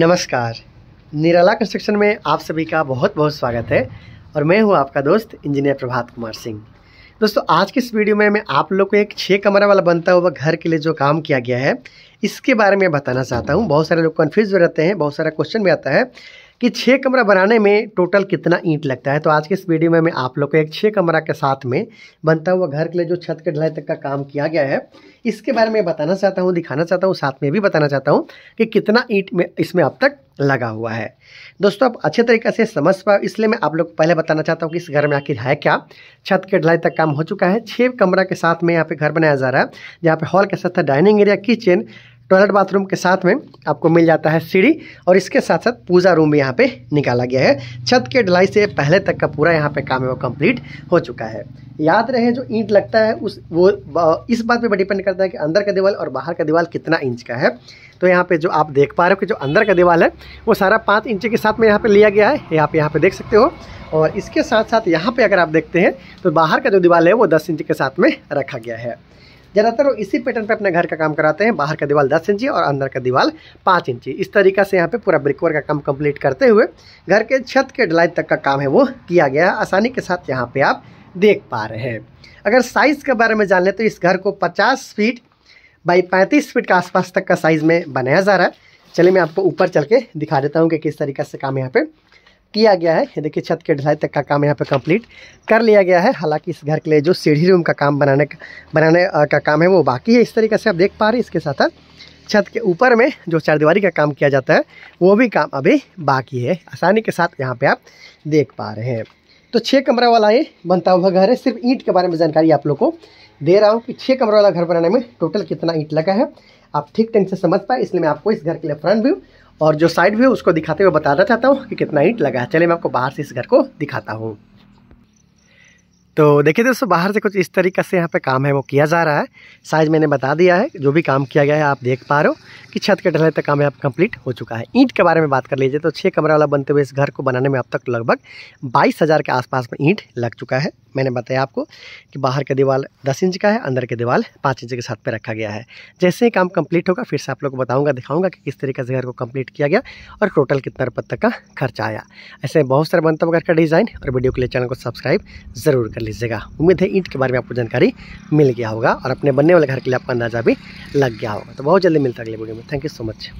नमस्कार निराला कंस्ट्रक्शन में आप सभी का बहुत बहुत स्वागत है और मैं हूं आपका दोस्त इंजीनियर प्रभात कुमार सिंह दोस्तों आज की इस वीडियो में मैं आप लोग को एक छः कमरा वाला बनता हुआ घर के लिए जो काम किया गया है इसके बारे में बताना चाहता हूँ बहुत सारे लोग कन्फ्यूज रहते हैं बहुत सारा क्वेश्चन भी आता है कि छः कमरा बनाने में टोटल कितना ईंट लगता है तो आज के इस वीडियो में मैं आप लोग को एक छः कमरा के साथ में बनता हुआ घर के लिए जो छत के ढलाई तक का काम किया गया है इसके बारे में बताना चाहता हूँ दिखाना चाहता हूँ साथ में भी बताना चाहता हूँ कि कितना ईंट में इसमें अब तक लगा हुआ है दोस्तों आप अच्छे तरीके से समझ पाओ इसलिए मैं आप लोग को पहले बताना चाहता हूँ कि इस घर में आखिर है क्या छत के ढलाई तक काम हो चुका है छः कमरा के साथ में यहाँ पे घर बनाया जा रहा है जहाँ पे हॉल के साथ dining area kitchen toilet bathroom के साथ में आपको मिल जाता है सीढ़ी और इसके साथ साथ पूजा रूम भी यहाँ पे निकाला गया है छत के ढलाई से पहले तक का पूरा यहाँ पे काम है वो कम्प्लीट हो चुका है याद रहे जो ईंट लगता है उस वो इस बात पे डिपेंड करता है कि अंदर का दीवार और बाहर का दीवाल कितना इंच का है तो यहाँ पे जो आप देख पा रहे हो कि जो अंदर का दीवाल है वो सारा पाँच इंच के साथ में यहाँ पे लिया गया है ये आप यहाँ पे देख सकते हो और इसके साथ साथ यहाँ पे अगर आप देखते हैं तो बाहर का जो दीवार है वो दस इंच के साथ में रखा गया है ज़्यादातर वो इसी पैटर्न पे अपने घर का काम कराते हैं बाहर का दीवार दस इंची और अंदर का दीवार पाँच इंची इस तरीका से यहाँ पे पूरा ब्रिकवर का काम कंप्लीट करते हुए घर के छत के डलाई तक का काम है वो किया गया आसानी के साथ यहाँ पर आप देख पा रहे हैं अगर साइज़ के बारे में जान लें तो इस घर को पचास फीट बाई पैंतीस फीट के आसपास तक का साइज़ में बनाया जा रहा है चलिए मैं आपको ऊपर चल के दिखा देता हूँ कि किस तरीके से काम यहाँ पर किया गया है ये देखिए छत के ढलाई तक का काम यहाँ पे कंप्लीट कर लिया गया है हालांकि इस घर के लिए जो सीढ़ी रूम का काम बनाने का बनाने का काम है वो बाकी है इस तरीके से आप देख पा रहे हैं इसके साथ साथ छत के ऊपर में जो चारदीवारी का काम किया जाता है वो भी काम अभी बाकी है आसानी के साथ यहाँ पे आप देख पा रहे हैं तो छः कमरा वाला ये बनता हुआ घर है सिर्फ ईंट के बारे में जानकारी आप लोग को दे रहा हूँ कि छः कमरा वाला घर बनाने में टोटल कितना ईंट लगा है आप ठीक ढंग से समझ पाए इसलिए मैं आपको इस घर के लिए फ्रंट व्यू और जो साइड व्यू उसको दिखाते हुए बताना चाहता हूँ कि कितना ईंट लगा है चलिए मैं आपको बाहर से इस घर को दिखाता हूँ तो देखिए दोस्तों बाहर से कुछ इस तरीके से यहाँ पे काम है वो किया जा रहा है साइज मैंने बता दिया है जो भी काम किया गया है आप देख पा रहे हो कि छत के ढलने तक काम यहाँ कंप्लीट हो चुका है ईंट के बारे में बात कर लीजिए तो छः कमरा वाला बनते हुए इस घर को बनाने में अब तक लगभग बाईस हज़ार के आसपास में ईंट लग चुका है मैंने बताया आपको कि बाहर का दीवार दस इंच का है अंदर के दीवार पाँच इंच के साथ पर रखा गया है जैसे ही काम कम्प्लीट होगा फिर से आप लोग को बताऊँगा दिखाऊँगा कि किस तरीके से घर को कम्प्लीट किया गया और टोटल कितना रुपये तक का खर्चा आया ऐसे बहुत सारे बनता हुआ घर का डिज़ाइन और वीडियो के लिए चैनल को सब्सक्राइब ज़रूर कर लीजिएगा उम्मीद है ईंट के बारे में आपको जानकारी मिल गया होगा और अपने बनने वाले घर के लिए आपका अंदाजा भी लग गया होगा तो बहुत जल्दी मिलता है अगले वीडियो में थैंक यू सो मच